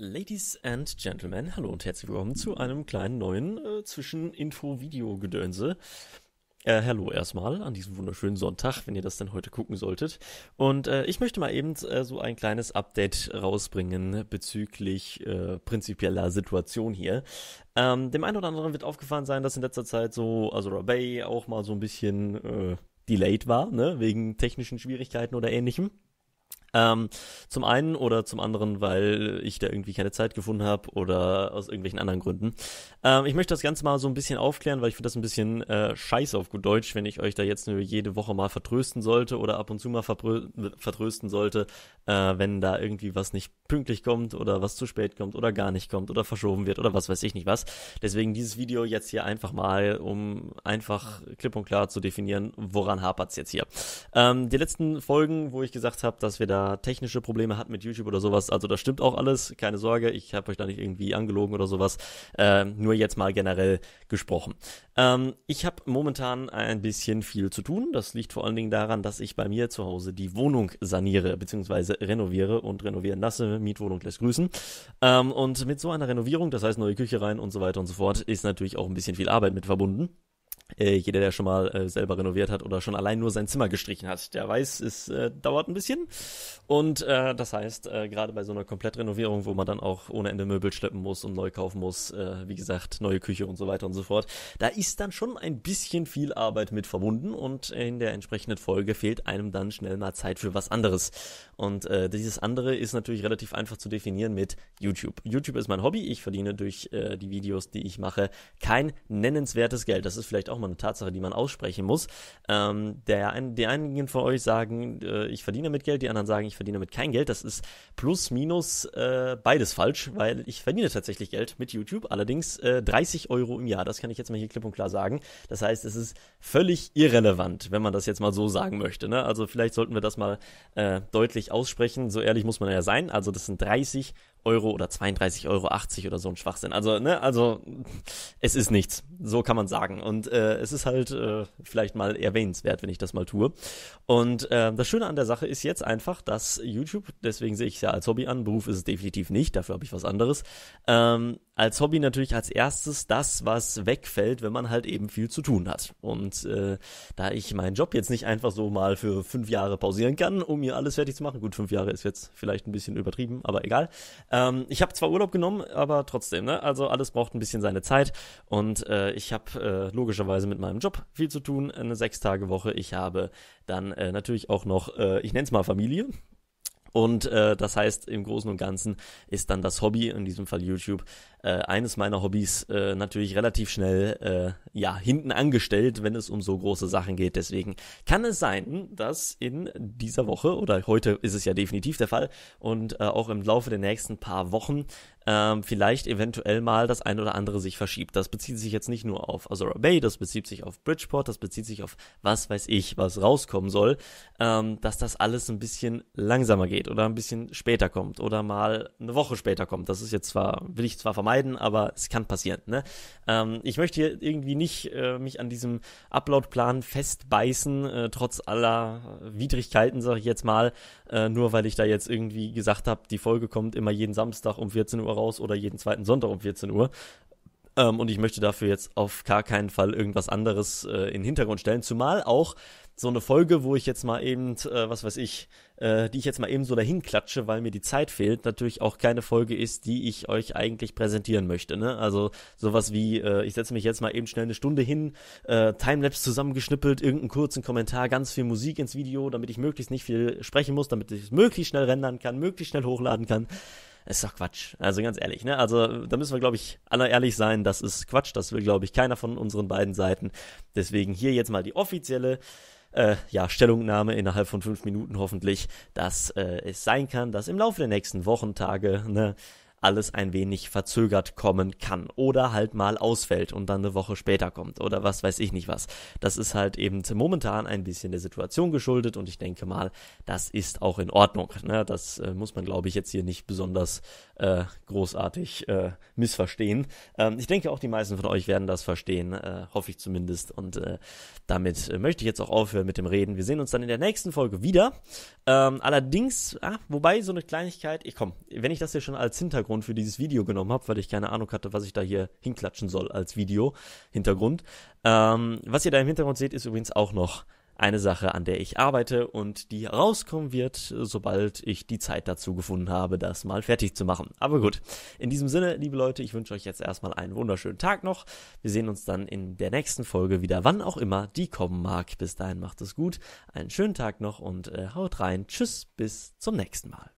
Ladies and Gentlemen, hallo und herzlich willkommen zu einem kleinen neuen äh, Zwischen-Info-Video-Gedönse. Äh, hallo erstmal an diesem wunderschönen Sonntag, wenn ihr das denn heute gucken solltet. Und äh, ich möchte mal eben äh, so ein kleines Update rausbringen bezüglich äh, prinzipieller Situation hier. Ähm, dem einen oder anderen wird aufgefallen sein, dass in letzter Zeit so Azura Bay auch mal so ein bisschen äh, delayed war, ne, wegen technischen Schwierigkeiten oder ähnlichem. Ähm, zum einen oder zum anderen, weil ich da irgendwie keine Zeit gefunden habe oder aus irgendwelchen anderen Gründen. Ähm, ich möchte das Ganze mal so ein bisschen aufklären, weil ich finde das ein bisschen äh, scheiße auf gut Deutsch, wenn ich euch da jetzt nur jede Woche mal vertrösten sollte oder ab und zu mal vertrösten sollte, äh, wenn da irgendwie was nicht pünktlich kommt oder was zu spät kommt oder gar nicht kommt oder verschoben wird oder was weiß ich nicht was. Deswegen dieses Video jetzt hier einfach mal, um einfach klipp und klar zu definieren, woran hapert es jetzt hier. Ähm, die letzten Folgen, wo ich gesagt habe, dass wir da da technische Probleme hat mit YouTube oder sowas. Also das stimmt auch alles, keine Sorge, ich habe euch da nicht irgendwie angelogen oder sowas. Ähm, nur jetzt mal generell gesprochen. Ähm, ich habe momentan ein bisschen viel zu tun. Das liegt vor allen Dingen daran, dass ich bei mir zu Hause die Wohnung saniere bzw. renoviere und renovieren lasse. Mietwohnung lässt grüßen. Ähm, und mit so einer Renovierung, das heißt neue Küche rein und so weiter und so fort, ist natürlich auch ein bisschen viel Arbeit mit verbunden. Äh, jeder, der schon mal äh, selber renoviert hat oder schon allein nur sein Zimmer gestrichen hat, der weiß, es äh, dauert ein bisschen. Und äh, das heißt, äh, gerade bei so einer Komplettrenovierung, wo man dann auch ohne Ende Möbel schleppen muss und neu kaufen muss, äh, wie gesagt, neue Küche und so weiter und so fort, da ist dann schon ein bisschen viel Arbeit mit verbunden und in der entsprechenden Folge fehlt einem dann schnell mal Zeit für was anderes. Und äh, dieses andere ist natürlich relativ einfach zu definieren mit YouTube. YouTube ist mein Hobby, ich verdiene durch äh, die Videos, die ich mache, kein nennenswertes Geld. Das ist vielleicht auch auch mal eine Tatsache, die man aussprechen muss. Ähm, der die einigen von euch sagen, äh, ich verdiene mit Geld, die anderen sagen, ich verdiene mit kein Geld. Das ist plus, minus äh, beides falsch, weil ich verdiene tatsächlich Geld mit YouTube, allerdings äh, 30 Euro im Jahr. Das kann ich jetzt mal hier klipp und klar sagen. Das heißt, es ist völlig irrelevant, wenn man das jetzt mal so sagen möchte. Ne? Also vielleicht sollten wir das mal äh, deutlich aussprechen. So ehrlich muss man ja sein. Also das sind 30 Euro oder 32,80 Euro oder so ein Schwachsinn. Also, ne, also es ist nichts. So kann man sagen. Und äh, es ist halt äh, vielleicht mal erwähnenswert, wenn ich das mal tue. Und äh, das Schöne an der Sache ist jetzt einfach, dass YouTube, deswegen sehe ich es ja als Hobby an, Beruf ist es definitiv nicht, dafür habe ich was anderes. Ähm, als Hobby natürlich als erstes das, was wegfällt, wenn man halt eben viel zu tun hat. Und äh, da ich meinen Job jetzt nicht einfach so mal für fünf Jahre pausieren kann, um mir alles fertig zu machen, gut, fünf Jahre ist jetzt vielleicht ein bisschen übertrieben, aber egal. Äh, ähm, ich habe zwar Urlaub genommen, aber trotzdem, ne? Also alles braucht ein bisschen seine Zeit. Und äh, ich habe äh, logischerweise mit meinem Job viel zu tun, eine Sechs-Tage-Woche. Ich habe dann äh, natürlich auch noch, äh, ich nenne es mal Familie. Und äh, das heißt, im Großen und Ganzen ist dann das Hobby, in diesem Fall YouTube, äh, eines meiner Hobbys äh, natürlich relativ schnell äh, ja hinten angestellt, wenn es um so große Sachen geht. Deswegen kann es sein, dass in dieser Woche oder heute ist es ja definitiv der Fall und äh, auch im Laufe der nächsten paar Wochen ähm, vielleicht eventuell mal das ein oder andere sich verschiebt. Das bezieht sich jetzt nicht nur auf Azura Bay, das bezieht sich auf Bridgeport, das bezieht sich auf was weiß ich, was rauskommen soll, ähm, dass das alles ein bisschen langsamer geht oder ein bisschen später kommt oder mal eine Woche später kommt. Das ist jetzt zwar, will ich zwar vermeiden, aber es kann passieren. Ne? Ähm, ich möchte hier irgendwie nicht äh, mich an diesem Upload-Plan festbeißen, äh, trotz aller Widrigkeiten, sage ich jetzt mal, äh, nur weil ich da jetzt irgendwie gesagt habe, die Folge kommt immer jeden Samstag um 14 Uhr raus oder jeden zweiten Sonntag um 14 Uhr. Ähm, und ich möchte dafür jetzt auf gar keinen Fall irgendwas anderes äh, in den Hintergrund stellen. Zumal auch so eine Folge, wo ich jetzt mal eben, äh, was weiß ich, äh, die ich jetzt mal eben so dahin klatsche, weil mir die Zeit fehlt, natürlich auch keine Folge ist, die ich euch eigentlich präsentieren möchte. Ne? Also sowas wie, äh, ich setze mich jetzt mal eben schnell eine Stunde hin, äh, Timelapse zusammengeschnippelt, irgendeinen kurzen Kommentar, ganz viel Musik ins Video, damit ich möglichst nicht viel sprechen muss, damit ich es möglichst schnell rendern kann, möglichst schnell hochladen kann ist doch Quatsch. Also ganz ehrlich, ne? Also da müssen wir, glaube ich, alle ehrlich sein, das ist Quatsch. Das will, glaube ich, keiner von unseren beiden Seiten. Deswegen hier jetzt mal die offizielle äh, ja, Stellungnahme innerhalb von fünf Minuten hoffentlich, dass äh, es sein kann, dass im Laufe der nächsten Wochen, Tage, ne, alles ein wenig verzögert kommen kann oder halt mal ausfällt und dann eine Woche später kommt oder was weiß ich nicht was. Das ist halt eben momentan ein bisschen der Situation geschuldet und ich denke mal, das ist auch in Ordnung. Ne? Das äh, muss man, glaube ich, jetzt hier nicht besonders äh, großartig äh, missverstehen. Ähm, ich denke auch, die meisten von euch werden das verstehen, äh, hoffe ich zumindest. Und äh, damit äh, möchte ich jetzt auch aufhören mit dem Reden. Wir sehen uns dann in der nächsten Folge wieder. Ähm, allerdings, ah, wobei so eine Kleinigkeit, ich komm, wenn ich das hier schon als Hintergrund Hintergrund für dieses Video genommen habe, weil ich keine Ahnung hatte, was ich da hier hinklatschen soll als Video-Hintergrund. Ähm, was ihr da im Hintergrund seht, ist übrigens auch noch eine Sache, an der ich arbeite und die rauskommen wird, sobald ich die Zeit dazu gefunden habe, das mal fertig zu machen. Aber gut, in diesem Sinne, liebe Leute, ich wünsche euch jetzt erstmal einen wunderschönen Tag noch. Wir sehen uns dann in der nächsten Folge wieder, wann auch immer die kommen mag. Bis dahin macht es gut, einen schönen Tag noch und äh, haut rein. Tschüss, bis zum nächsten Mal.